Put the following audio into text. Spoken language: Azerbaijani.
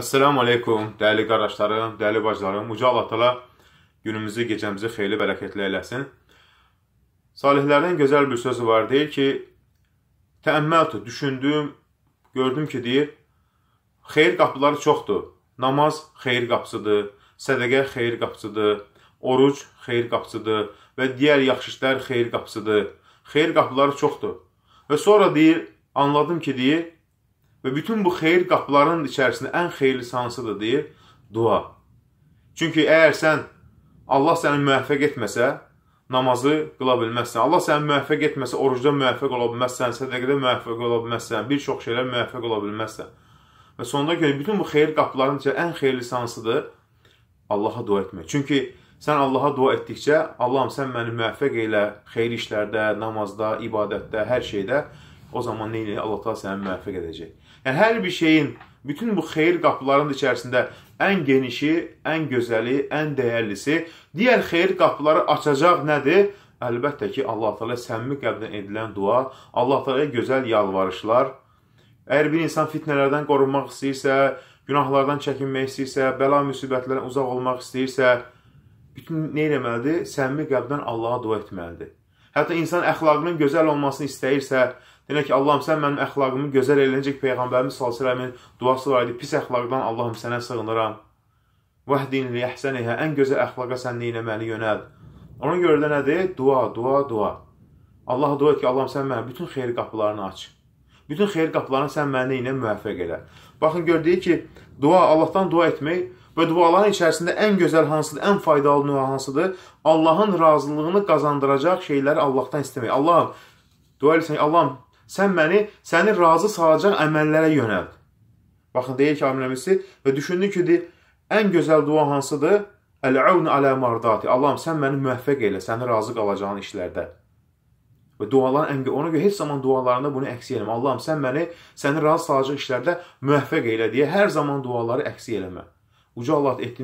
Əssəlamu aleykum, dəyərli qardaşlarım, dəyərli bacılarım. Uca Allah təala günümüzü, gecəmizi xeyirli, bərəkətli eləsin. Salihlərdən gözəl bir sözü var, deyir ki, təəmməltü, düşündüm, gördüm ki, deyir, xeyir qapıları çoxdur. Namaz xeyir qapısıdır, sədəqə xeyir qapısıdır, oruc xeyir qapısıdır və digər yaxşı işlər xeyir qapısıdır. Xeyir qapıları çoxdur. Və sonra deyir, anladım ki, deyir, Və bütün bu xeyir qapılarının içərisində ən xeyirlisi hansıdır deyir? Dua. Çünki əgər sən Allah səni müvəffəq etməsə, namazı qıla bilməzsən. Allah səni müvəffəq etməsə, orucda müvəffəq ola bilməzsən, sədəqədə müvəffəq ola bilməzsən, bir çox şeylər müvəffəq ola bilməzsən. Və sonuna görə bütün bu xeyir qapılarının içərisində ən xeyirlisi hansıdır? Allaha dua etmək. Çünki sən Allaha dua etdikcə, Allahım sən məni müvəffəq elə xeyir işlərdə, namazda, ibadətdə, hər şeydə o zaman nə eləyir? Allah Taala səni müvəffəq edəcək. Yəni hər bir şeyin, bütün bu xeyir qapılarının içərisində ən genişi, ən gözəli, ən dəyərlisi, digər xeyir qapıları açacaq nədir? Əlbəttə ki, Allah Taala səmimi qəlbdən edilən dua, Allah Taalaya gözəl yalvarışlar. Əgər bir insan fitnələrdən qorunmaq istəyirsə, günahlardan çəkinmək istəyirsə, bəla müsibətlərdən uzaq olmaq istəyirsə, bütün nə etməlidir? Səmimi qəlbdən Allaha dua etməlidir. Hətta insan əxlaqının gözəl olmasını istəyirsə, deyək ki, Allahım sən mənim əxlaqımı gözəl elə necə peyğəmbərimiz sallallahu əleyhi duası var idi. Pis əxlaqdan Allahım sənə sığınıram. Vəhdin li əhsənihə, ən gözəl əxlaqa sən neynə məni yönəl. Ona görə də nədir? Dua, dua, dua. Allaha dua et ki, Allahım sən mənə bütün xeyir qapılarını aç. Bütün xeyir qapılarını sən mənə neynə müvəffəq elə. Baxın, gördüyü ki, dua, Allahdan dua etmək Və duaların içərisində ən gözəl hansıdır, ən faydalı növ hansıdır? Allahın razılığını qazandıracaq şeyləri Allahdan istəmək. Allahım, dua etsən, Allahım, sən məni, səni razı salacaq əməllərə yönəlt. Baxın, deyir ki, amirəmisi və düşündü ki, deyir, ən gözəl dua hansıdır? Əl-əvn alə mardati. Allahım, sən məni müvəffəq elə, səni razı qalacağın işlərdə. Və dualar ən ona görə heç zaman dualarında bunu əks eləmə. Allahım, sən məni, səni razı salacaq işlərdə müvəffəq elə deyə hər zaman duaları əks eləmə. Uca Allah ettiğimiz